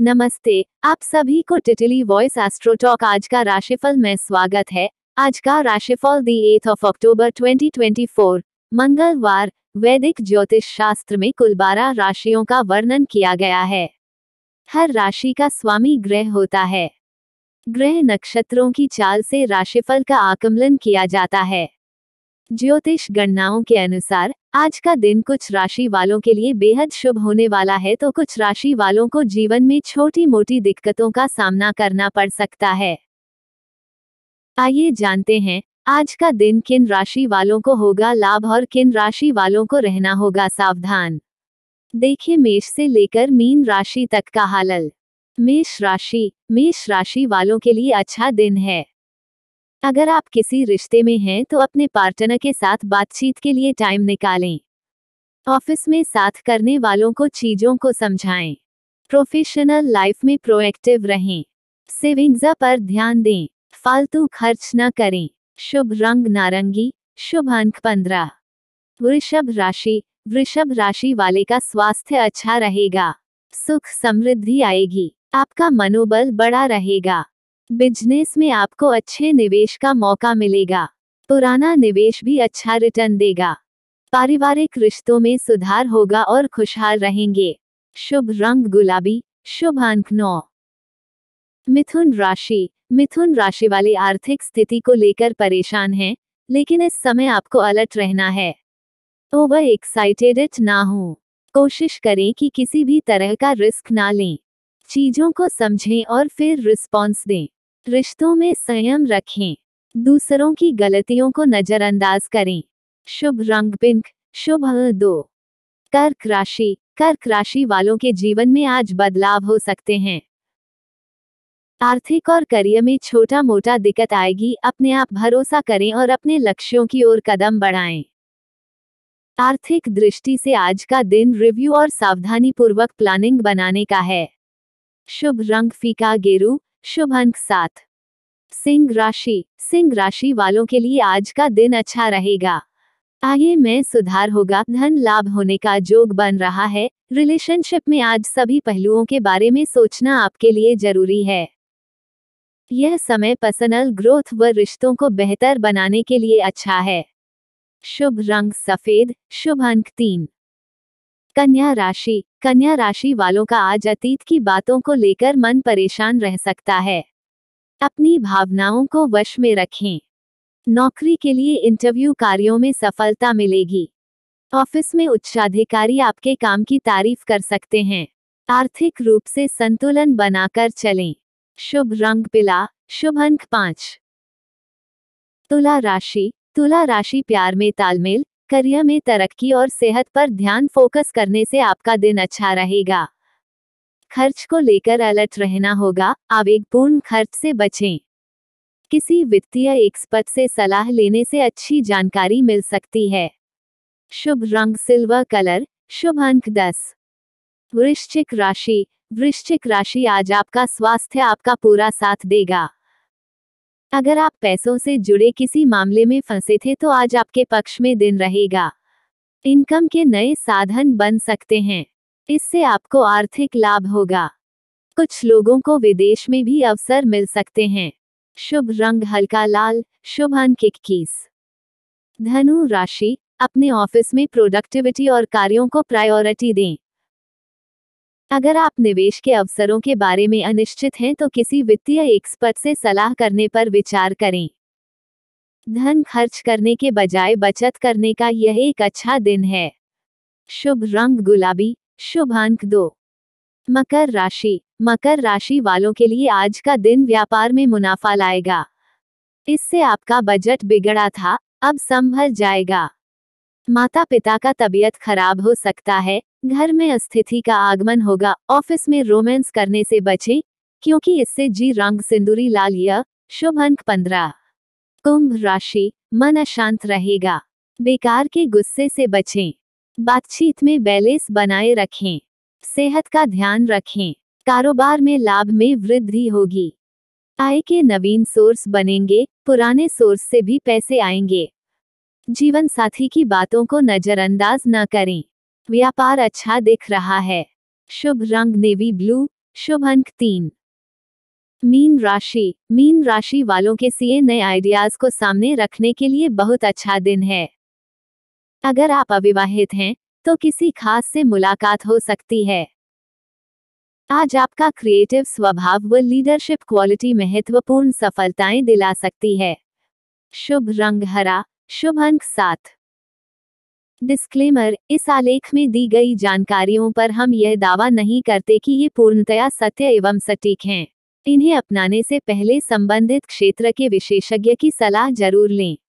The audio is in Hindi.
नमस्ते आप सभी को टिटली वॉइस एस्ट्रोटॉक आज का राशिफल में स्वागत है आज का राशिफल दी एथ ऑफ अक्टूबर 2024 मंगलवार वैदिक ज्योतिष शास्त्र में कुल बारह राशियों का वर्णन किया गया है हर राशि का स्वामी ग्रह होता है ग्रह नक्षत्रों की चाल से राशिफल का आकमलन किया जाता है ज्योतिष गणनाओं के अनुसार आज का दिन कुछ राशि वालों के लिए बेहद शुभ होने वाला है तो कुछ राशि वालों को जीवन में छोटी मोटी दिक्कतों का सामना करना पड़ सकता है आइए जानते हैं आज का दिन किन राशि वालों को होगा लाभ और किन राशि वालों को रहना होगा सावधान देखिए मेष से लेकर मीन राशि तक का हालल मेष राशि मेष राशि वालों के लिए अच्छा दिन है अगर आप किसी रिश्ते में हैं तो अपने पार्टनर के साथ बातचीत के लिए टाइम निकालें ऑफिस में साथ करने वालों को चीजों को समझाएं प्रोफेशनल लाइफ में प्रोएक्टिव रहें सेविंग्स पर ध्यान दें फालतू खर्च न करें शुभ रंग नारंगी शुभ अंक पंद्रह वृषभ राशि वृषभ राशि वाले का स्वास्थ्य अच्छा रहेगा सुख समृद्धि आएगी आपका मनोबल बड़ा रहेगा बिजनेस में आपको अच्छे निवेश का मौका मिलेगा पुराना निवेश भी अच्छा रिटर्न देगा पारिवारिक रिश्तों में सुधार होगा और खुशहाल रहेंगे शुभ रंग गुलाबी शुभ अंक नौ मिथुन राशि मिथुन राशि वाले आर्थिक स्थिति को लेकर परेशान हैं, लेकिन इस समय आपको अलर्ट रहना है ओवर एक्साइटेड ना हो कोशिश करें कि किसी भी तरह का रिस्क ना लें चीजों को समझें और फिर रिस्पॉन्स दें रिश्तों में संयम रखें दूसरों की गलतियों को नजरअंदाज करें शुभ रंग पिंक शुभ दो कर्क राशि कर्क राशि वालों के जीवन में आज बदलाव हो सकते हैं आर्थिक और करियर में छोटा मोटा दिक्कत आएगी अपने आप भरोसा करें और अपने लक्ष्यों की ओर कदम बढ़ाएं आर्थिक दृष्टि से आज का दिन रिव्यू और सावधानी पूर्वक प्लानिंग बनाने का है शुभ रंग फीका गेरू शुभ अंक सात सिंह राशि सिंह राशि वालों के लिए आज का दिन अच्छा रहेगा आगे में सुधार होगा धन लाभ होने का जोग बन रहा है रिलेशनशिप में आज सभी पहलुओं के बारे में सोचना आपके लिए जरूरी है यह समय पर्सनल ग्रोथ व रिश्तों को बेहतर बनाने के लिए अच्छा है शुभ रंग सफेद शुभ अंक तीन कन्या राशि कन्या राशि वालों का आज अतीत की बातों को लेकर मन परेशान रह सकता है अपनी भावनाओं को वश में रखें नौकरी के लिए इंटरव्यू कार्यों में सफलता मिलेगी ऑफिस में उच्चाधिकारी आपके काम की तारीफ कर सकते हैं आर्थिक रूप से संतुलन बनाकर चलें शुभ रंग पिला शुभ अंक पांच तुला राशि तुला राशि प्यार में तालमेल करियर में तरक्की और सेहत पर ध्यान फोकस करने से आपका दिन अच्छा रहेगा खर्च को लेकर अलर्ट रहना होगा आवेगपूर्ण खर्च से बचें किसी वित्तीय एक्सपर्ट से सलाह लेने से अच्छी जानकारी मिल सकती है शुभ रंग सिल्वर कलर शुभ अंक दस वृश्चिक राशि वृश्चिक राशि आज आपका स्वास्थ्य आपका पूरा साथ देगा अगर आप पैसों से जुड़े किसी मामले में फंसे थे तो आज आपके पक्ष में दिन रहेगा इनकम के नए साधन बन सकते हैं इससे आपको आर्थिक लाभ होगा कुछ लोगों को विदेश में भी अवसर मिल सकते हैं शुभ रंग हल्का लाल शुभ अंक इक्कीस धनु राशि अपने ऑफिस में प्रोडक्टिविटी और कार्यों को प्रायोरिटी दें अगर आप निवेश के अवसरों के बारे में अनिश्चित हैं तो किसी वित्तीय एक्सपर्ट से सलाह करने पर विचार करें धन खर्च करने के बजाय बचत करने का यह एक अच्छा दिन है शुभ रंग गुलाबी शुभ अंक दो मकर राशि मकर राशि वालों के लिए आज का दिन व्यापार में मुनाफा लाएगा इससे आपका बजट बिगड़ा था अब संभल जाएगा माता पिता का तबीयत खराब हो सकता है घर में अस्थिति का आगमन होगा ऑफिस में रोमांस करने से बचें क्योंकि इससे जी रंग सिंदूरी ला लिया शुभ अंक पंद्रह कुंभ राशि मन अशांत रहेगा बेकार के गुस्से से बचें बातचीत में बैलेंस बनाए रखें सेहत का ध्यान रखें कारोबार में लाभ में वृद्धि होगी आय के नवीन सोर्स बनेंगे पुराने सोर्स से भी पैसे आएंगे जीवन साथी की बातों को नजरअंदाज न करें व्यापार अच्छा दिख रहा है शुभ रंग नेवी ब्लू शुभ अंक तीन मीन राशि मीन राशि वालों के सीए नए आइडियाज को सामने रखने के लिए बहुत अच्छा दिन है अगर आप अविवाहित हैं तो किसी खास से मुलाकात हो सकती है आज आपका क्रिएटिव स्वभाव व लीडरशिप क्वालिटी महत्वपूर्ण सफलताएं दिला सकती है शुभ रंग हरा शुभ अंक सात डिस्क्लेमर इस आलेख में दी गई जानकारियों पर हम यह दावा नहीं करते कि ये पूर्णतया सत्य एवं सटीक हैं इन्हें अपनाने से पहले संबंधित क्षेत्र के विशेषज्ञ की सलाह जरूर लें